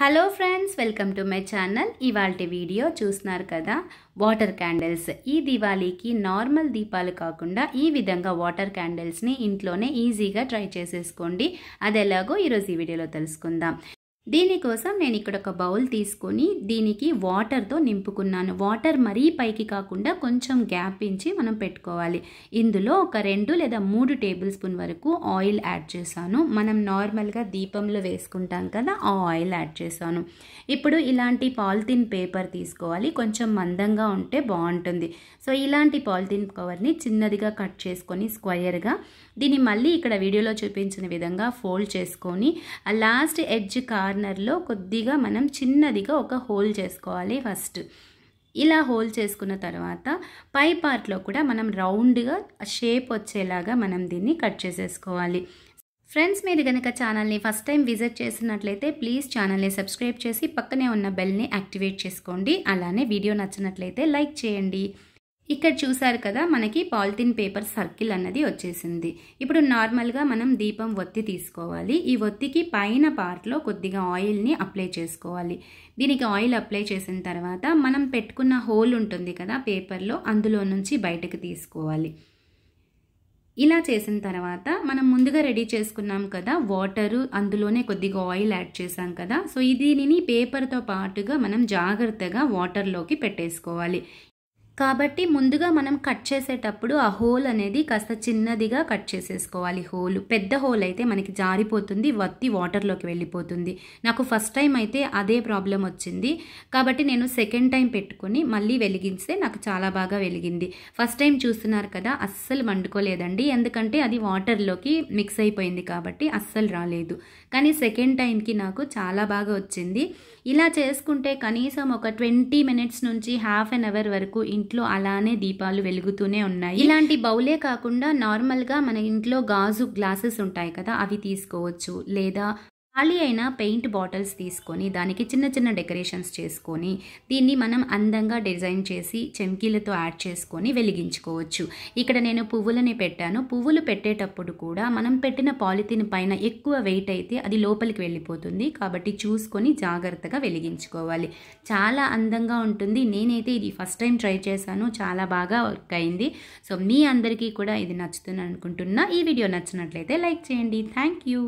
hello friends welcome to my channel ఇవాళ video చూస్తున్నారు కదా వాటర్ క్యాండిల్స్ ఈ దివాళీకి నార్మల్ దీపాలు కాకుండా ఈ విధంగా వాటర్ క్యాండిల్స్ని ఇంట్లోనే ఈజీగా ట్రై చేసేసుకోండి అది ఎలాగో ఈరోజు ఈ వీడియోలో తెలుసుకుందాం దీనికోసం నేను ఇక్కడ ఒక బౌల్ తీసుకొని దీనికి వాటర్తో నింపుకున్నాను వాటర్ మరీ పైకి కాకుండా కొంచెం గ్యాప్ ఇచ్చి మనం పెట్టుకోవాలి ఇందులో ఒక రెండు లేదా మూడు టేబుల్ స్పూన్ వరకు ఆయిల్ యాడ్ చేశాను మనం నార్మల్గా దీపంలో వేసుకుంటాం కదా ఆ ఆయిల్ యాడ్ చేశాను ఇప్పుడు ఇలాంటి పాలిథిన్ పేపర్ తీసుకోవాలి కొంచెం మందంగా ఉంటే బాగుంటుంది సో ఇలాంటి పాలిథిన్ కవర్ని చిన్నదిగా కట్ చేసుకొని స్క్వయర్గా దీన్ని మళ్ళీ ఇక్కడ వీడియోలో చూపించిన విధంగా ఫోల్డ్ చేసుకొని లాస్ట్ ఎడ్జ్ కార్ కార్నర్లో కొద్దిగా మనం చిన్నదిగా ఒక హోల్ చేసుకోవాలి ఫస్ట్ ఇలా హోల్ చేసుకున్న తర్వాత పై పార్ట్లో కూడా మనం రౌండ్గా షేప్ వచ్చేలాగా మనం దీన్ని కట్ చేసేసుకోవాలి ఫ్రెండ్స్ మీరు కనుక ఛానల్ని ఫస్ట్ టైం విజిట్ చేసినట్లయితే ప్లీజ్ ఛానల్ని సబ్స్క్రైబ్ చేసి పక్కనే ఉన్న బెల్ని యాక్టివేట్ చేసుకోండి అలానే వీడియో నచ్చినట్లయితే లైక్ చేయండి ఇక్కడ చూసారు కదా మనకి పాలిథిన్ పేపర్ సర్కిల్ అన్నది వచ్చేసింది ఇప్పుడు నార్మల్గా మనం దీపం ఒత్తి తీసుకోవాలి ఈ ఒత్తికి పైన పార్ట్లో కొద్దిగా ఆయిల్ని అప్లై చేసుకోవాలి దీనికి ఆయిల్ అప్లై చేసిన తర్వాత మనం పెట్టుకున్న హోల్ ఉంటుంది కదా పేపర్లో అందులో నుంచి బయటకు తీసుకోవాలి ఇలా చేసిన తర్వాత మనం ముందుగా రెడీ చేసుకున్నాం కదా వాటరు అందులోనే కొద్దిగా ఆయిల్ యాడ్ చేసాం కదా సో దీనిని పేపర్తో పాటుగా మనం జాగ్రత్తగా వాటర్లోకి పెట్టేసుకోవాలి కాబట్టి ముందుగా మనం కట్ చేసేటప్పుడు ఆ హోల్ అనేది కాస్త చిన్నదిగా కట్ చేసేసుకోవాలి హోల్ పెద్ద హోల్ అయితే మనకి జారిపోతుంది వత్తి వాటర్లోకి వెళ్ళిపోతుంది నాకు ఫస్ట్ టైం అయితే అదే ప్రాబ్లం వచ్చింది కాబట్టి నేను సెకండ్ టైం పెట్టుకొని మళ్ళీ వెలిగిస్తే నాకు చాలా బాగా వెలిగింది ఫస్ట్ టైం చూస్తున్నారు కదా అస్సలు వండుకోలేదండి ఎందుకంటే అది వాటర్లోకి మిక్స్ అయిపోయింది కాబట్టి అస్సలు రాలేదు కానీ సెకండ్ టైంకి నాకు చాలా బాగా వచ్చింది ఇలా చేసుకుంటే కనీసం ఒక ట్వంటీ మినిట్స్ నుంచి హాఫ్ అన్ అవర్ వరకు ఇంటి ఇంట్లో అలానే దీపాలు వెలుగుతూనే ఉన్నాయి ఇలాంటి బౌలే కాకుండా నార్మల్ గా మన ఇంట్లో గాజు గ్లాసెస్ ఉంటాయి కదా అవి తీసుకోవచ్చు లేదా ఖాళీ అయిన పెయింట్ బాటిల్స్ తీసుకొని దానికి చిన్న చిన్న డెకరేషన్స్ చేసుకొని దీన్ని మనం అందంగా డిజైన్ చేసి చెంకీలతో యాడ్ చేసుకొని వెలిగించుకోవచ్చు ఇక్కడ నేను పువ్వులని పెట్టాను పువ్వులు పెట్టేటప్పుడు కూడా మనం పెట్టిన పాలిథిన్ పైన ఎక్కువ వెయిట్ అయితే అది లోపలికి వెళ్ళిపోతుంది కాబట్టి చూసుకొని జాగ్రత్తగా వెలిగించుకోవాలి చాలా అందంగా ఉంటుంది నేనైతే ఇది ఫస్ట్ టైం ట్రై చేశాను చాలా బాగా వర్క్ అయింది సో మీ అందరికీ కూడా ఇది నచ్చుతుంది అనుకుంటున్నా ఈ వీడియో నచ్చినట్లయితే లైక్ చేయండి థ్యాంక్ యూ